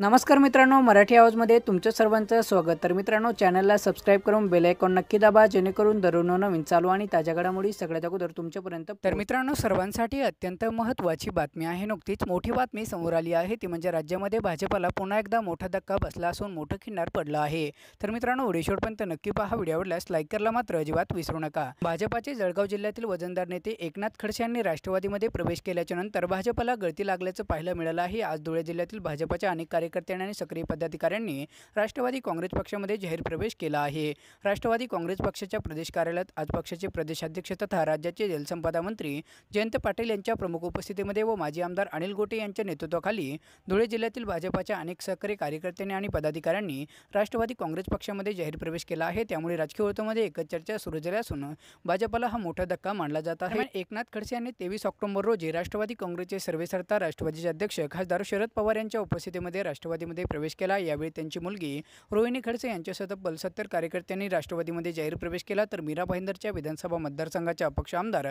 नमस्कार मित्रांनो मराठी आवाजमध्ये तुमचं सर्वांचं स्वागत तर मित्रांनो चॅनलला सबस्क्राईब करून बेल आयकॉन नक्की दाबा जेणेकरून दररोज नवीन चालू आणि ताज्या घडामोडी सगळ्यात अगोदर तुमच्यापर्यंत तर मित्रांनो सर्वांसाठी अत्यंत महत्त्वाची बातमी आहे नुकतीच मोठी बातमी समोर आली आहे ती म्हणजे राज्यामध्ये भाजपाला पुन्हा एकदा मोठा धक्का बसला असून मोठं खिंडार पडलं आहे तर मित्रांनो व्हिडिओ नक्की पहा व्हिडिओ आवडल्यास लाईक करायला मात्र अजिबात विसरू नका भाजपाचे जळगाव जिल्ह्यातील वजनदार नेते एकनाथ खडसे यांनी राष्ट्रवादीमध्ये प्रवेश केल्याच्या नंतर भाजपाला गळती लागल्याचं पाहायला मिळालं आहे आज धुळे जिल्ह्यातील भाजपाच्या अनेक कार्य कार्यकर्त्यांनी आणि सक्रिय पदाधिकाऱ्यांनी राष्ट्रवादी काँग्रेस पक्षामध्ये जाहीर प्रवेश केला आहे राष्ट्रवादी काँग्रेस पक्षाच्या प्रदेश कार्यालयात आज पक्षाचे प्रदेशाध्यक्ष तथा राज्याचे जलसंपदा मंत्री जयंत पाटील यांच्या प्रमुख उपस्थितीमध्ये व माजी आमदार अनिल गोटे यांच्या नेतृत्वाखाली धुळे जिल्ह्यातील भाजपाच्या अनेक सक्रिय कार्यकर्त्यांनी आणि पदाधिकाऱ्यांनी राष्ट्रवादी काँग्रेस पक्षामध्ये जाहीर प्रवेश केला आहे त्यामुळे राजकीय वर्तुळामध्ये एकच चर्चा सुरू झाली असून भाजपाला हा मोठा धक्का मानला जात आहे एकनाथ खडसे यांनी तेवीस ऑक्टोबर रोजी राष्ट्रवादी काँग्रेसचे सर्वेसर्ता राष्ट्रवादीचे अध्यक्ष खासदार शरद पवार यांच्या उपस्थितीमध्ये राष्ट्र राष्ट्रवादीमध्ये प्रवेश केला यावेळी त्यांची मुलगी रोहिणी खडसे यांच्यासह तब्बल सत्तर कार्यकर्त्यांनी राष्ट्रवादीमध्ये जाहीर प्रवेश केला तर मीरा भाईंदरच्या विधानसभा मतदारसंघाच्या अपक्ष आमदार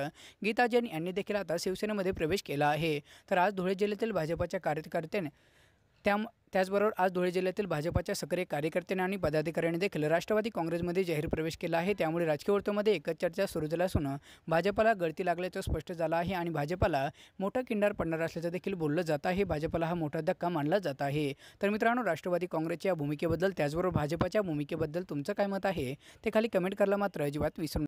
गीता जैन यांनी देखील आता शिवसेनेमध्ये प्रवेश केला आहे तर आज धुळे जिल्ह्यातील भाजपाच्या कार्यकर्त्यांनी त्या त्याचबरोबर आज धुळे जिल्ह्यातील भाजपाच्या सक्रिय कार्यकर्त्यांनी आणि पदाधिकाऱ्यांनी देखील राष्ट्रवादी काँग्रेसमध्ये जाहीर प्रवेश केला आहे त्यामुळे राजकीय वर्तूमध्ये एकच चर्चा सुरू झाली असून भाजपाला गळती लागल्याचं स्पष्ट झालं आहे आणि भाजपाला मोठा किंडार पडणार असल्याचं देखील बोललं जात आहे भाजपाला हा मोठा धक्का मानला जात आहे तर मित्रांनो राष्ट्रवादी काँग्रेसच्या भूमिकेबद्दल त्याचबरोबर भाजपाच्या भूमिकेबद्दल तुमचं काय मत आहे ते खाली कमेंट करायला मात्र अजिबात विसरू